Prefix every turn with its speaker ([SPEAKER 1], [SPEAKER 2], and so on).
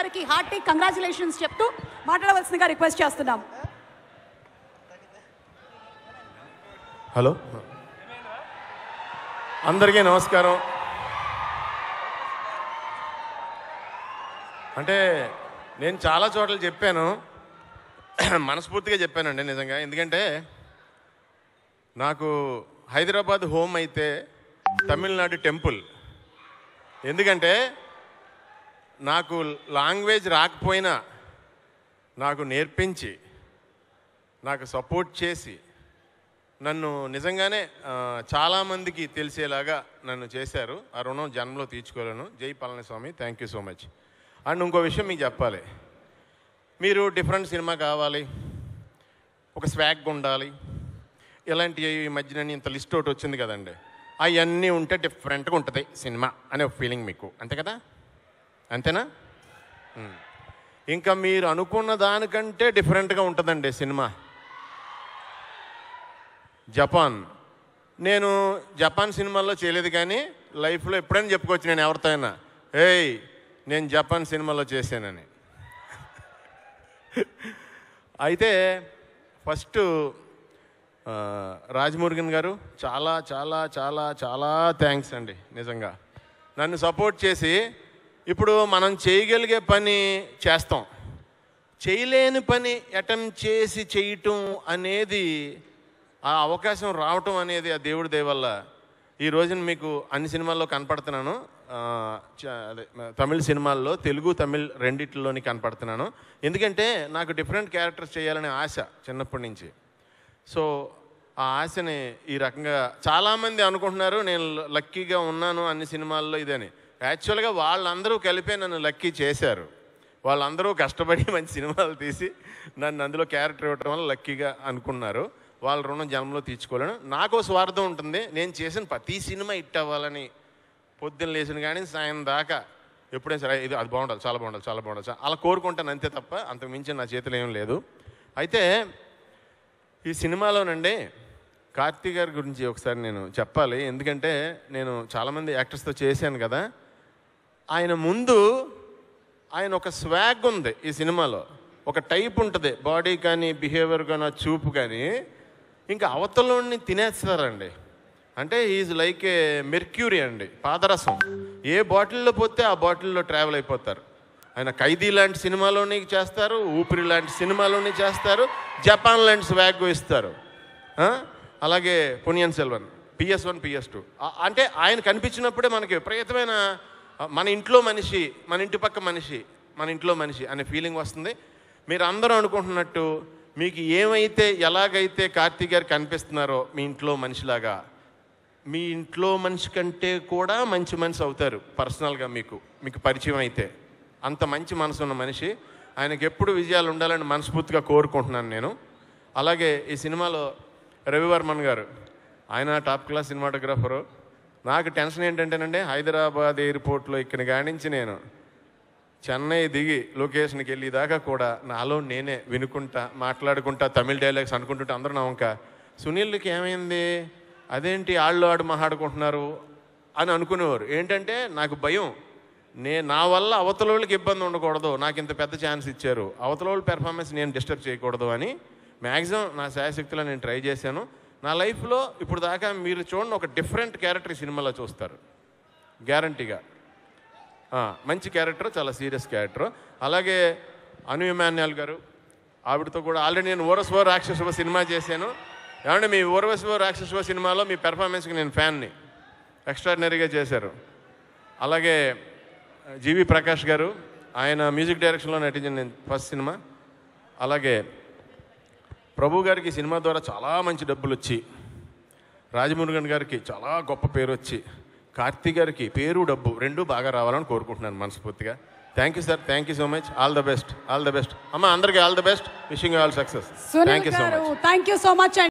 [SPEAKER 1] గారికి hearty congratulations చెప్తూ మాట్లాడవలసిందిగా రిక్వెస్ట్ చేస్తున్నాం హలో అందరికీ నమస్కారం అంటే నేను చాలా చోట్ల చెప్పాను మనస్ఫూర్తిగా చెప్పానండి నిజంగా ఎందుకంటే నాకు హైదరాబాద్ హోమ్ అయితే తమిళనాడు టెంపుల్ ఎందుకంటే నాకు లాంగ్వేజ్ రాకపోయినా నాకు నేర్పించి నాకు సపోర్ట్ చేసి నన్ను నిజంగానే చాలామందికి తెలిసేలాగా నన్ను చేశారు ఆ రుణం జన్మలో తీర్చుకోలేను జై Palaniswami thank you so much and ఇంకో విషయం మీకు చెప్పాలి మీరు డిఫరెంట్ సినిమా కావాలి ఒక స్వాగ్ ఉండాలి ఇలాంటి ఈ మధ్యన ఇంత లిస్ట్ ఒకటి వచ్చింది కదండి అవన్నీ ఉంటే డిఫరెంట్గా ఉంటుంది సినిమా అనే ఫీలింగ్ మీకు అంతే కదా అంతేనా ఇంకా మీరు అనుకున్న దానికంటే డిఫరెంట్గా ఉంటుందండి సినిమా జపాన్ నేను జపాన్ సినిమాల్లో చేయలేదు కానీ లైఫ్లో ఎప్పుడైనా చెప్పుకోవచ్చు నేను ఎవరితో అయినా ఏయ్ నేను జపాన్ సినిమాలో చేశానని అయితే ఫస్ట్ రాజమురుగన్ గారు చాలా చాలా చాలా చాలా థ్యాంక్స్ అండి నిజంగా నన్ను సపోర్ట్ చేసి ఇప్పుడు మనం చేయగలిగే పని చేస్తాం చేయలేని పని అటెంప్ట్ చేసి చేయటం అనేది ఆ అవకాశం రావటం అనేది ఆ దేవుడి వల్ల ఈ రోజున మీకు అన్ని సినిమాల్లో కనపడుతున్నాను అదే తమిళ సినిమాల్లో తెలుగు తమిళ్ రెండిట్లోని కనపడుతున్నాను ఎందుకంటే నాకు డిఫరెంట్ క్యారెక్టర్స్ చేయాలనే ఆశ చిన్నప్పటి నుంచి సో ఆ ఆశని ఈ రకంగా చాలామంది అనుకుంటున్నారు నేను లక్కీగా ఉన్నాను అన్ని సినిమాల్లో ఇదని యాక్చువల్గా వాళ్ళందరూ కలిపే నన్ను లక్కీ చేశారు వాళ్ళందరూ కష్టపడి మంచి సినిమాలు తీసి నన్ను అందులో క్యారెక్టర్ ఇవ్వటం వల్ల లక్కీగా అనుకున్నారు వాళ్ళ రుణం జన్మలో తీర్చుకోలేను నాకు స్వార్థం ఉంటుంది నేను చేసిన ప్రతి సినిమా ఇట్ అవ్వాలని పొద్దున్న లేచిన కానీ సాయం దాకా ఎప్పుడైనా సరే ఇది అది బాగుండాలి చాలా బాగుండాలి చాలా బాగుండాలి అలా కోరుకుంటాను అంతే తప్ప అంతకు మించి నా చేతిలో ఏం లేదు అయితే ఈ సినిమాలోనండి కార్తీక్ గారి గురించి ఒకసారి నేను చెప్పాలి ఎందుకంటే నేను చాలామంది యాక్టర్స్తో చేశాను కదా ఆయన ముందు ఆయన ఒక స్వాగ్ ఉంది ఈ సినిమాలో ఒక టైప్ ఉంటుంది బాడీ కానీ బిహేవియర్ కానీ చూపు కానీ ఇంకా అవతలని తినేస్తారండి అంటే ఈజ్ లైక్ ఏ మెర్క్యూరీ అండి పాదరసం ఏ బాటిల్లో పోతే ఆ బాటిల్లో ట్రావెల్ అయిపోతారు ఆయన ఖైదీ లాంటి సినిమాలోని చేస్తారు ఊపిరి లాంటి సినిమాలోని చేస్తారు జపాన్ లాంటి స్వాగ్ ఇస్తారు అలాగే Ponniyin Selvan PS one PS two అంటే ఆయన కనిపించినప్పుడే మనకి విపరీతమైన మన ఇంట్లో మనిషి మన ఇంటి పక్క మనిషి మన ఇంట్లో మనిషి అనే ఫీలింగ్ వస్తుంది మీరు అందరూ అనుకుంటున్నట్టు మీకు ఏమైతే ఎలాగైతే కార్తీక్ గారు కనిపిస్తున్నారో మీ ఇంట్లో మనిషిలాగా మీ ఇంట్లో మనిషి కంటే కూడా మంచి మనిషి అవుతారు పర్సనల్గా మీకు మీకు పరిచయం అయితే అంత మంచి మనసు ఉన్న మనిషి ఆయనకి ఎప్పుడు విజయాలు ఉండాలని మనస్ఫూర్తిగా కోరుకుంటున్నాను నేను అలాగే ఈ సినిమాలో రవివర్మన్ గారు ఆయన టాప్ క్లాస్ సినిమాటోగ్రాఫరు నాకు టెన్షన్ ఏంటంటేనండి హైదరాబాద్ ఎయిర్పోర్ట్లో ఇక్కడ కానించి నేను చెన్నై దిగి లొకేషన్కి వెళ్ళి దాకా కూడా నాలో నేనే వినుకుంటా మాట్లాడుకుంటా తమిళ డైలాగ్స్ అనుకుంటుంటే అందరూ నా వంక సునీల్కి ఏమైంది అదేంటి ఆళ్ళు ఆడు మాట్లాడుకుంటున్నారు అని అనుకునేవారు ఏంటంటే నాకు భయం నే నా వల్ల అవతల వాళ్ళకి ఇబ్బంది ఉండకూడదు నాకు ఇంత పెద్ద ఛాన్స్ ఇచ్చారు అవతల వాళ్ళ పెర్ఫార్మెన్స్ నేను డిస్టర్బ్ చేయకూడదు అని మ్యాక్సిమం నా శాయశక్తిలో నేను ట్రై చేశాను నా లైఫ్లో ఇప్పుడు దాకా మీరు చూడండి ఒక డిఫరెంట్ క్యారెక్టర్ సినిమాలో చూస్తారు గ్యారంటీగా మంచి క్యారెక్టర్ చాలా సీరియస్ క్యారెక్టర్ అలాగే అను ఇమాన్యాల్ గారు ఆవిడతో కూడా ఆల్రెడీ నేను ఓరస్వో రాక్షసువ సినిమా చేశాను ఏమంటే మీ ఓరవస్వో రాక్షసువ సినిమాలో మీ పెర్ఫార్మెన్స్కి నేను ఫ్యాన్ని ఎక్స్ట్రాడినరీగా చేశారు అలాగే జీవి ప్రకాష్ గారు ఆయన మ్యూజిక్ డైరెక్షన్లో నటించిన ఫస్ట్ సినిమా అలాగే ప్రభు గారికి సినిమా ద్వారా చాలా మంచి డబ్బులు వచ్చి రాజమురుగన్ గారికి చాలా గొప్ప పేరు వచ్చి కార్తీక్ గారికి పేరు డబ్బు రెండు బాగా రావాలని కోరుకుంటున్నాను మనస్ఫూర్తిగా thank you sir thank you so much all the best all the best అమ్మ అందరికీ all the best wishing all success thank you so much thank you so much